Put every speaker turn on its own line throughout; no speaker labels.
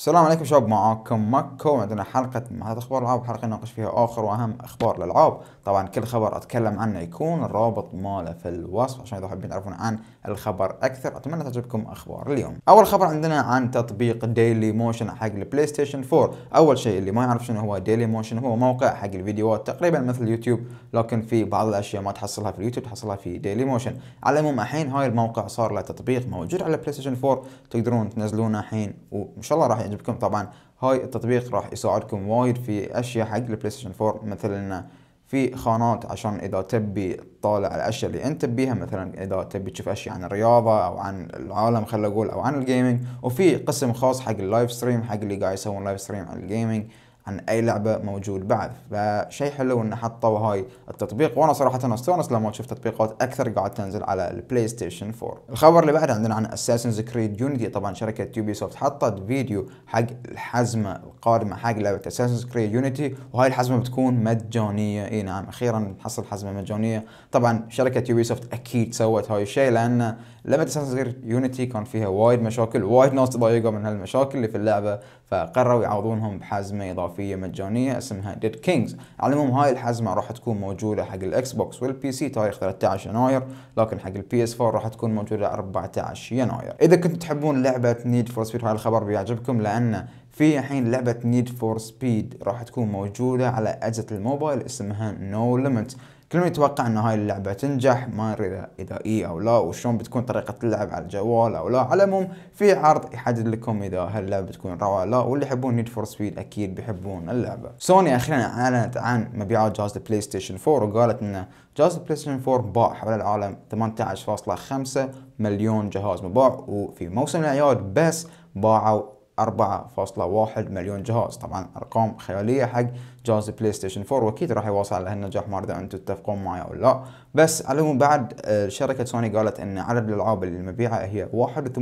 السلام عليكم شباب معاكم ماكو عندنا حلقة محطة أخبار العاب حلقة نناقش فيها آخر وأهم أخبار الألعاب طبعا كل خبر أتكلم عنه يكون الرابط ماله في الوصف عشان إذا حابين تعرفون عن الخبر أكثر أتمنى تعجبكم أخبار اليوم أول خبر عندنا عن تطبيق ديلي موشن حق البلاي ستيشن 4 أول شيء اللي ما يعرف شنو هو ديلي موشن هو موقع حق الفيديوهات تقريبا مثل اليوتيوب لكن في بعض الأشياء ما تحصلها في اليوتيوب تحصلها في ديلي موشن على العموم الحين هاي الموقع صار له تطبيق موجود على البلاي ستيشن 4 تقدرون تنزلونه الحين وإن شاء الله راح يعجبكم طبعا هاي التطبيق راح يساعدكم وايد في اشياء حق البلاي ستيشن 4 مثلا في خانات عشان اذا تبي تطالع الاشياء اللي انت تبيها مثلا اذا تبي تشوف اشياء عن الرياضه او عن العالم خلينا اقول او عن الجيمنج وفي قسم خاص حق اللايف ستريم حق اللي قاعد يسوون لايف ستريم عن الجيمنج عن اي لعبه موجود بعد فشيء حلو انه حطوا هاي التطبيق وانا صراحه استانس لما اشوف تطبيقات اكثر قاعد تنزل على البلاي ستيشن 4 الخبر اللي بعده عندنا عن اساسنز كريد يونيتي طبعا شركه يوبي سوفت حطت فيديو حق الحزمه القادمه حق لعبه اساسنز كريد يونيتي وهاي الحزمه بتكون مجانيه اي نعم اخيرا حصل حزمه مجانيه طبعا شركه يوبي سوفت اكيد سوت هاي الشيء لان لعبه اساسنز كريد يونيتي كان فيها وايد مشاكل وايد ناس تضايقوا من هالمشاكل اللي في اللعبه فقرروا يعوضونهم بحزمه اضافيه اضافيه مجانيه اسمها ديد كينجز على العموم هاي الحزمه راح تكون موجوده حق الاكس بوكس والبي سي تاريخ 13 يناير لكن حق البي اس 4 راح تكون موجوده 14 يناير اذا كنتم تحبون لعبه نيد فور سبيد هاي الخبر بيعجبكم لان في الحين لعبه نيد فور سبيد راح تكون موجوده على اجهزه الموبايل اسمها نو no ليميت كل من يتوقع ان هاي اللعبه تنجح ما ندري اذا اي او لا وشلون بتكون طريقه اللعب على الجوال او لا على العموم في عرض يحدد لكم اذا هاللعبه بتكون روعه لا واللي يحبون نيد فور سبيد اكيد بيحبون اللعبه سوني اخيرا اعلنت عن مبيعات جهاز البلاي ستيشن 4 وقالت انه جهاز البلاي ستيشن 4 باع حول العالم 18.5 مليون جهاز مباع وفي موسم الاعياد بس باعوا 4.1 مليون جهاز طبعا ارقام خياليه حق جهاز بلاي ستيشن 4 واكيد راح يوصل له النجاح ما ادري انتم تتفقون معي او لا بس على بعد آه، شركه سوني قالت ان عدد الالعاب اللي مبيعه هي 81.8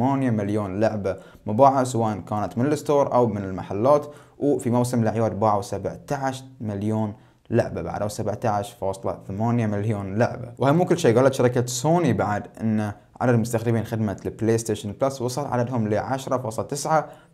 مليون لعبه مباعه سواء كانت من الستور او من المحلات وفي موسم الاعياد باعوا 17 مليون لعبه بعد او 17.8 مليون لعبه وهي مو كل شيء قالت شركه سوني بعد انه عدد مستخدمين خدمة البلاي ستيشن بلس وصل عددهم ل 10.9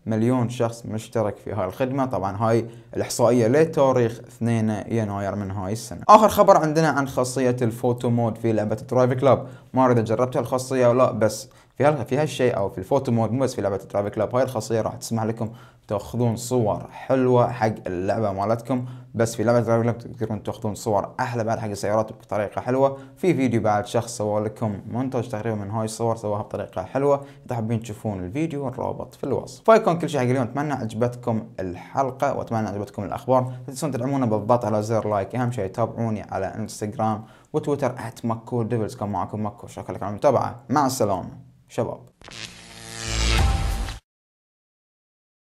مليون شخص مشترك في هاي الخدمة طبعا هاي الإحصائية لتاريخ 2 يناير من هاي السنة آخر خبر عندنا عن خاصية الفوتو مود في لعبة درايف كلاب ما أريد جربت الخاصية ولا بس في في هالشيء او في الفوتو مود مو بس في لعبه ترافل كلاب هاي الخاصيه راح تسمح لكم تاخذون صور حلوه حق اللعبه مالتكم بس في لعبه ترافل كلاب تقدرون تاخذون صور احلى بعد حق السيارات بطريقه حلوه في فيديو بعد شخص سوى لكم منتج تقريبا من هاي الصور سواها بطريقه حلوه اذا حابين تشوفون الفيديو الرابط في الوصف فيكون كل شيء حق اليوم اتمنى عجبتكم الحلقه واتمنى عجبتكم الاخبار لا تنسون تدعمونا بالضغط على زر لايك اهم شيء تابعوني على انستغرام وتويتر @مكو ديفلز كان معكم مكو شكرا لكم على المتابعه مع السلامه شباب